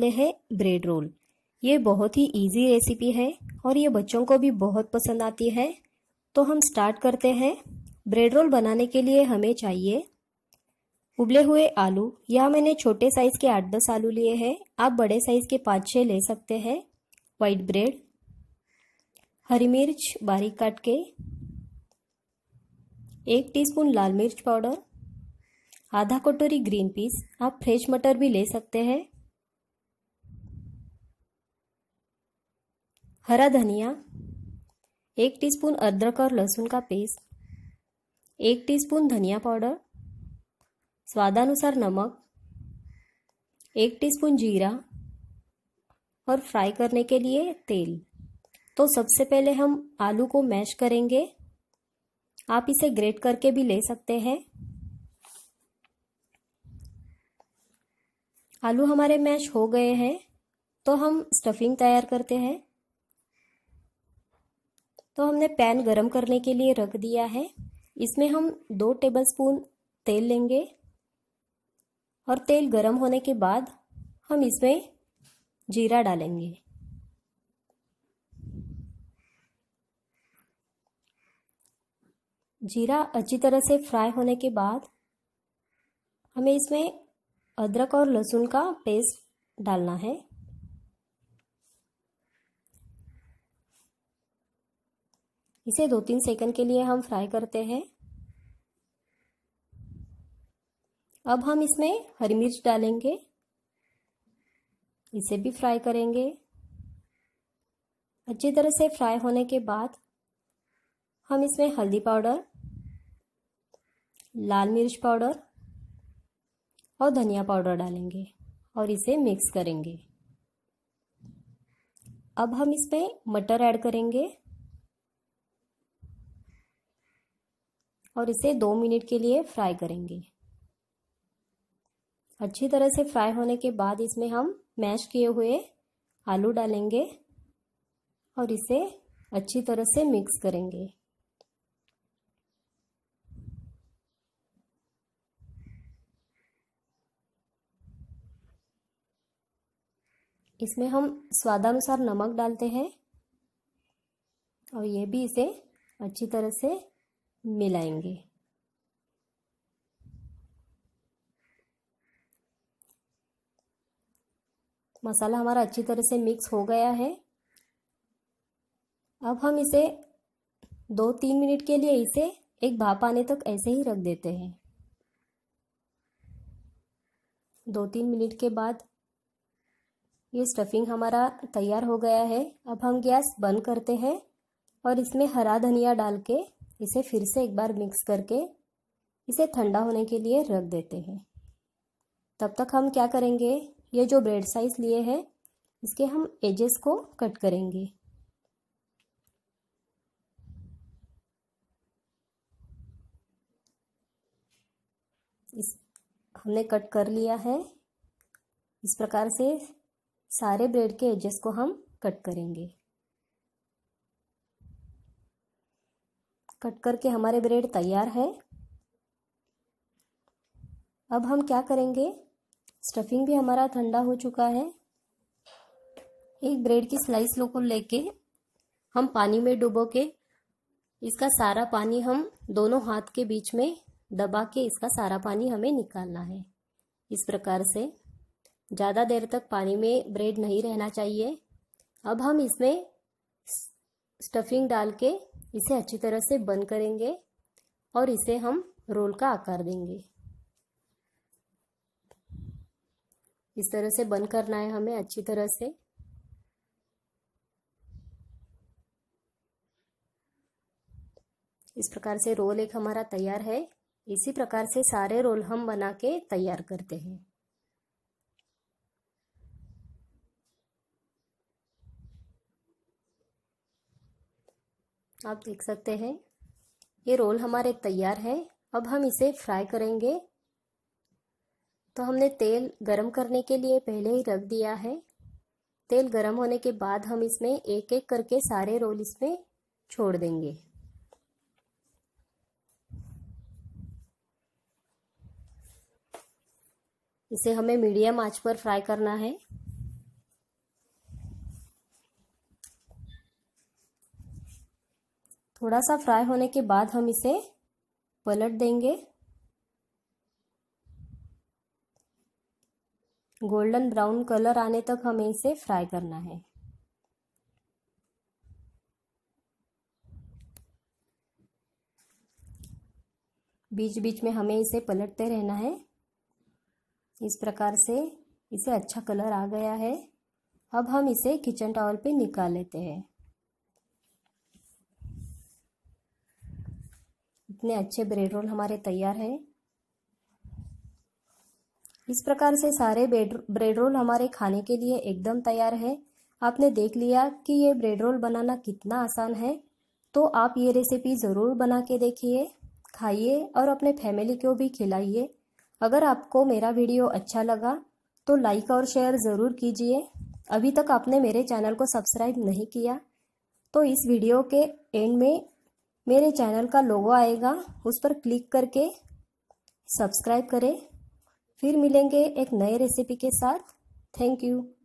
पहले है bread roll ये बहुत ही इजी रेसिपी है और ये बच्चों को भी बहुत पसंद आती है तो हम स्टार्ट करते हैं ब्रेड रोल बनाने के लिए हमें चाहिए उबले हुए आलू या मैंने छोटे साइज़ के आठ दस आलू लिए हैं आप बड़े साइज़ के पाँच छः ले सकते हैं वाइट ब्रेड हरी मिर्च बारीक काट के एक टीस्पून लाल मिर्च पाउडर आधा कटोरी ग्रीन पीस आप फ्रेश मटर भी ले सकते हैं हरा धनिया एक टीस्पून अदरक और लहसुन का पेस्ट एक टीस्पून धनिया पाउडर स्वादानुसार नमक एक टीस्पून जीरा और फ्राई करने के लिए तेल तो सबसे पहले हम आलू को मैश करेंगे आप इसे ग्रेट करके भी ले सकते हैं आलू हमारे मैश हो गए हैं तो हम स्टफिंग तैयार करते हैं तो हमने पैन गरम करने के लिए रख दिया है इसमें हम दो टेबलस्पून तेल लेंगे और तेल गरम होने के बाद हम इसमें जीरा डालेंगे जीरा अच्छी तरह से फ्राई होने के बाद हमें इसमें अदरक और लहसुन का पेस्ट डालना है इसे दो तीन सेकंड के लिए हम फ्राई करते हैं अब हम इसमें हरी मिर्च डालेंगे इसे भी फ्राई करेंगे अच्छी तरह से फ्राई होने के बाद हम इसमें हल्दी पाउडर लाल मिर्च पाउडर और धनिया पाउडर डालेंगे और इसे मिक्स करेंगे अब हम इसमें मटर ऐड करेंगे और इसे दो मिनट के लिए फ्राई करेंगे अच्छी तरह से फ्राई होने के बाद इसमें हम मैश किए हुए आलू डालेंगे और इसे अच्छी तरह से मिक्स करेंगे इसमें हम स्वादानुसार नमक डालते हैं और ये भी इसे अच्छी तरह से मिलाएंगे मसाला हमारा अच्छी तरह से मिक्स हो गया है अब हम इसे दो तीन मिनट के लिए इसे एक भाप आने तक ऐसे ही रख देते हैं दो तीन मिनट के बाद ये स्टफिंग हमारा तैयार हो गया है अब हम गैस बंद करते हैं और इसमें हरा धनिया डाल के इसे फिर से एक बार मिक्स करके इसे ठंडा होने के लिए रख देते हैं तब तक हम क्या करेंगे ये जो ब्रेड साइज लिए हैं इसके हम एजेस को कट करेंगे इस हमने कट कर लिया है इस प्रकार से सारे ब्रेड के एजेस को हम कट करेंगे कट करके हमारे ब्रेड तैयार है अब हम क्या करेंगे स्टफिंग भी हमारा ठंडा हो चुका है एक ब्रेड की स्लाइस लो को लेके हम पानी में डुबो के इसका सारा पानी हम दोनों हाथ के बीच में दबा के इसका सारा पानी हमें निकालना है इस प्रकार से ज़्यादा देर तक पानी में ब्रेड नहीं रहना चाहिए अब हम इसमें स्टफिंग डाल के इसे अच्छी तरह से बंद करेंगे और इसे हम रोल का आकार देंगे इस तरह से बंद करना है हमें अच्छी तरह से इस प्रकार से रोल एक हमारा तैयार है इसी प्रकार से सारे रोल हम बना के तैयार करते हैं आप देख सकते हैं ये रोल हमारे तैयार है अब हम इसे फ्राई करेंगे तो हमने तेल गरम करने के लिए पहले ही रख दिया है तेल गरम होने के बाद हम इसमें एक एक करके सारे रोल इसमें छोड़ देंगे इसे हमें मीडियम आंच पर फ्राई करना है थोड़ा सा फ्राई होने के बाद हम इसे पलट देंगे गोल्डन ब्राउन कलर आने तक हमें इसे फ्राई करना है बीच बीच में हमें इसे पलटते रहना है इस प्रकार से इसे अच्छा कलर आ गया है अब हम इसे किचन टावल पे निकाल लेते हैं इतने अच्छे ब्रेड रोल हमारे तैयार हैं इस प्रकार से सारे ब्रेड रोल हमारे खाने के लिए एकदम तैयार है आपने देख लिया कि ये ब्रेड रोल बनाना कितना आसान है तो आप ये रेसिपी ज़रूर बना के देखिए खाइए और अपने फैमिली को भी खिलाइए अगर आपको मेरा वीडियो अच्छा लगा तो लाइक और शेयर ज़रूर कीजिए अभी तक आपने मेरे चैनल को सब्सक्राइब नहीं किया तो इस वीडियो के एंड में मेरे चैनल का लोगो आएगा उस पर क्लिक करके सब्सक्राइब करें फिर मिलेंगे एक नए रेसिपी के साथ थैंक यू